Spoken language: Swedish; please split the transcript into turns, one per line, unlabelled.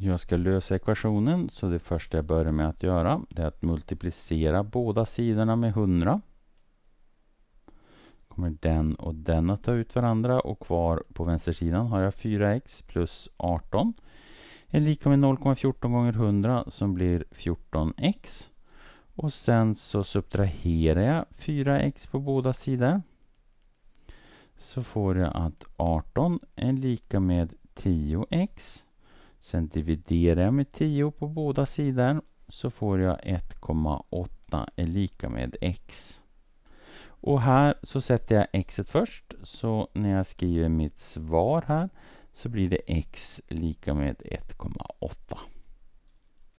jag ska lösa ekvationen så det första jag börjar med att göra är att multiplicera båda sidorna med 100. kommer den och den att ta ut varandra och kvar på vänstersidan har jag 4x plus 18 Det är lika med 0,14 gånger 100 som blir 14x. Och sen så subtraherar jag 4x på båda sidor. Så får jag att 18 är lika med 10x Sen dividerar jag med 10 på båda sidor så får jag 1,8 är lika med x. Och här så sätter jag x först så när jag skriver mitt svar här så blir det x lika med 1,8.